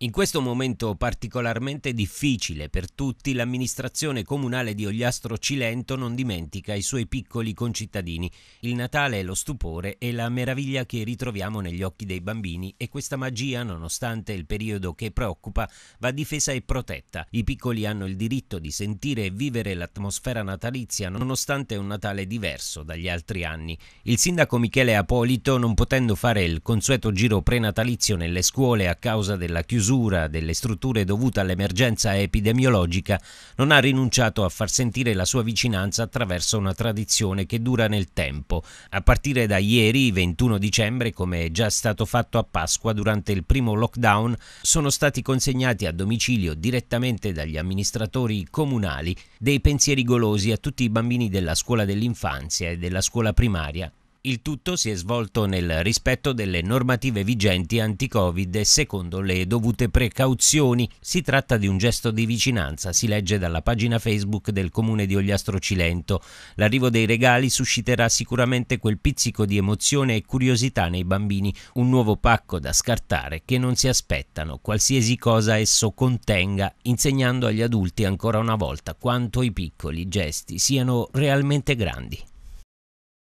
In questo momento particolarmente difficile per tutti, l'amministrazione comunale di Ogliastro Cilento non dimentica i suoi piccoli concittadini. Il Natale, è lo stupore e la meraviglia che ritroviamo negli occhi dei bambini e questa magia, nonostante il periodo che preoccupa, va difesa e protetta. I piccoli hanno il diritto di sentire e vivere l'atmosfera natalizia nonostante un Natale diverso dagli altri anni. Il sindaco Michele Apolito, non potendo fare il consueto giro prenatalizio nelle scuole a causa della chiusura chiusura delle strutture dovuta all'emergenza epidemiologica, non ha rinunciato a far sentire la sua vicinanza attraverso una tradizione che dura nel tempo, a partire da ieri 21 dicembre, come è già stato fatto a Pasqua durante il primo lockdown, sono stati consegnati a domicilio direttamente dagli amministratori comunali dei pensieri golosi a tutti i bambini della scuola dell'infanzia e della scuola primaria il tutto si è svolto nel rispetto delle normative vigenti anti-Covid e secondo le dovute precauzioni. Si tratta di un gesto di vicinanza, si legge dalla pagina Facebook del comune di Ogliastro Cilento. L'arrivo dei regali susciterà sicuramente quel pizzico di emozione e curiosità nei bambini, un nuovo pacco da scartare che non si aspettano, qualsiasi cosa esso contenga, insegnando agli adulti ancora una volta quanto i piccoli gesti siano realmente grandi.